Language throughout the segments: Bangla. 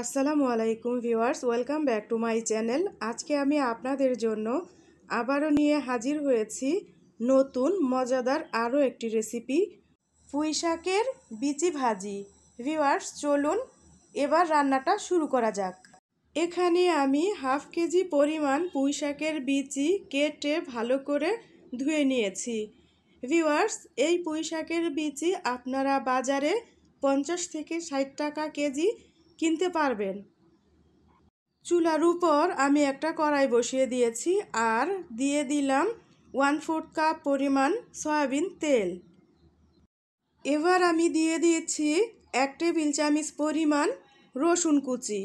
আসসালামু আলাইকুম viewers welcome back to my channel আজকে আমি আপনাদের জন্য আবারও নিয়ে হাজির হয়েছি নতুন মজাদার আরও একটি রেসিপি পুঁইশাকের বিচি ভাজি ভিউয়ার্স চলুন এবার রান্নাটা শুরু করা যাক এখানে আমি হাফ কেজি পরিমাণ পুঁইশাকের বিচি কেটে ভালো করে ধুয়ে নিয়েছি ভিউয়ার্স এই পুঁইশাকের বিচি আপনারা বাজারে পঞ্চাশ থেকে ষাট টাকা কেজি কিনতে পারবেন চুলার উপর আমি একটা কড়াই বসিয়ে দিয়েছি আর দিয়ে দিলাম ওয়ান ফোর্থ কাপ পরিমাণ সয়াবিন তেল এবার আমি দিয়ে দিয়েছি এক টেবিল চামিচ পরিমাণ রসুন কুচি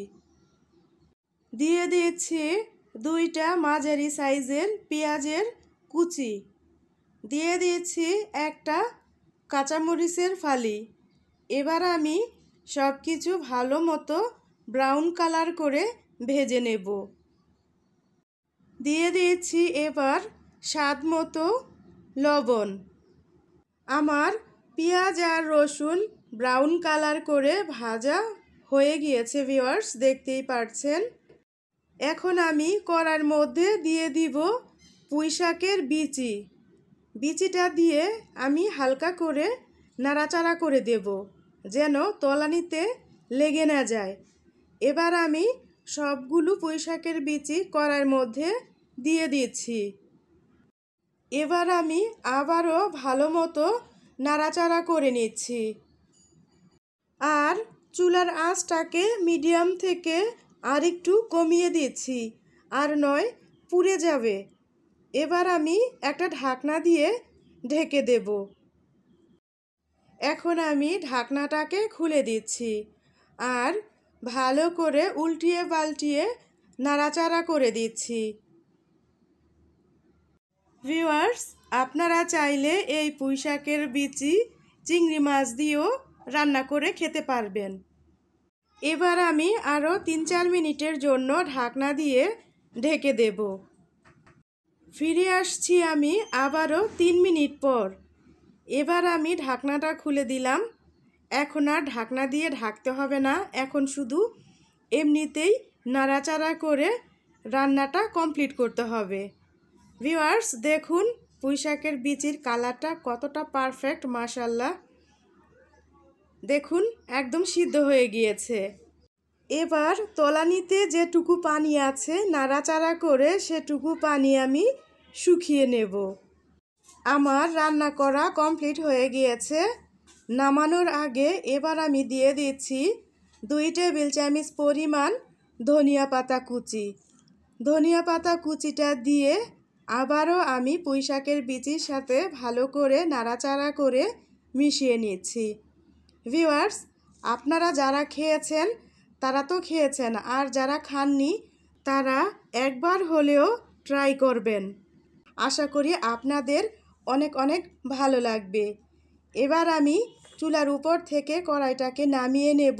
দিয়ে দিয়েছি দুইটা মাঝারি সাইজের পেঁয়াজের কুচি দিয়ে দিয়েছি একটা কাঁচামরিচের ফালি এবার আমি সব কিছু ভালো মতো ব্রাউন কালার করে ভেজে নেব দিয়ে দিয়েছি এবার স্বাদ মতো লবণ আমার পেঁয়াজ আর রসুন ব্রাউন কালার করে ভাজা হয়ে গিয়েছে ভিওয়ার্স দেখতেই পারছেন এখন আমি করার মধ্যে দিয়ে দিব পুঁইশাকের বিচি বিচিটা দিয়ে আমি হালকা করে নাড়াচাড়া করে দেবো যেন তলানিতে লেগে না যায় এবার আমি সবগুলো পুঁইশাকের বিচি করার মধ্যে দিয়ে দিচ্ছি এবার আমি আবারও ভালো মতো নাড়াচাড়া করে নিচ্ছি আর চুলার আঁচটাকে মিডিয়াম থেকে আর একটু কমিয়ে দিচ্ছি আর নয় পুড়ে যাবে এবার আমি একটা ঢাকনা দিয়ে ঢেকে দেবো এখন আমি ঢাকনাটাকে খুলে দিচ্ছি আর ভালো করে উল্টিয়ে পাল্টিয়ে নাড়াচাড়া করে দিচ্ছি ভিওয়ার্স আপনারা চাইলে এই পুঁইশাকের বিচি চিংড়ি মাছ দিয়েও রান্না করে খেতে পারবেন এবার আমি আরও তিন চার মিনিটের জন্য ঢাকনা দিয়ে ঢেকে দেব ফিরে আসছি আমি আবারও তিন মিনিট পর এবার আমি ঢাকনাটা খুলে দিলাম এখন আর ঢাকনা দিয়ে ঢাকতে হবে না এখন শুধু এমনিতেই নাড়াচাড়া করে রান্নাটা কমপ্লিট করতে হবে ভিওয়ার্স দেখুন পুঁইশাকের বিচির কালারটা কতটা পারফেক্ট মাশাল্লাহ দেখুন একদম সিদ্ধ হয়ে গিয়েছে এবার তলানিতে যেটুকু পানি আছে নাড়াচাড়া করে সেটুকু পানি আমি শুকিয়ে নেব আমার রান্না করা কমপ্লিট হয়ে গিয়েছে নামানোর আগে এবার আমি দিয়ে দিচ্ছি দুই টেবিল চামিচ পরিমাণ ধনিয়া পাতা কুচি ধনিয়া পাতা কুচিটা দিয়ে আবারও আমি পুঁইশাকের বিচির সাথে ভালো করে নাড়াচাড়া করে মিশিয়ে নিচ্ছি ভিওয়ার্স আপনারা যারা খেয়েছেন তারা তো খেয়েছেন আর যারা খাননি তারা একবার হলেও ট্রাই করবেন আশা করি আপনাদের অনেক অনেক ভালো লাগবে এবার আমি চুলার উপর থেকে কড়াইটাকে নামিয়ে নেব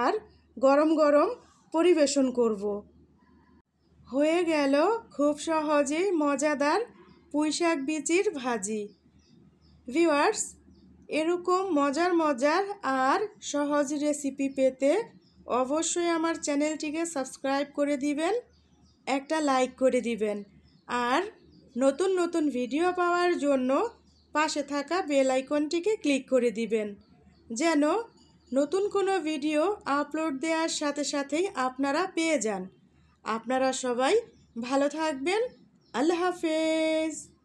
আর গরম গরম পরিবেশন করব হয়ে গেল খুব সহজে মজাদার পুঁইশাক বিচির ভাজি ভিওয়ার্স এরকম মজার মজার আর সহজ রেসিপি পেতে অবশ্যই আমার চ্যানেলটিকে সাবস্ক্রাইব করে দিবেন একটা লাইক করে দিবেন আর নতুন নতুন ভিডিও পাওয়ার জন্য পাশে থাকা বেল আইকনটিকে ক্লিক করে দিবেন যেন নতুন কোনো ভিডিও আপলোড দেওয়ার সাথে সাথেই আপনারা পেয়ে যান আপনারা সবাই ভালো থাকবেন আল্লাহ হাফেজ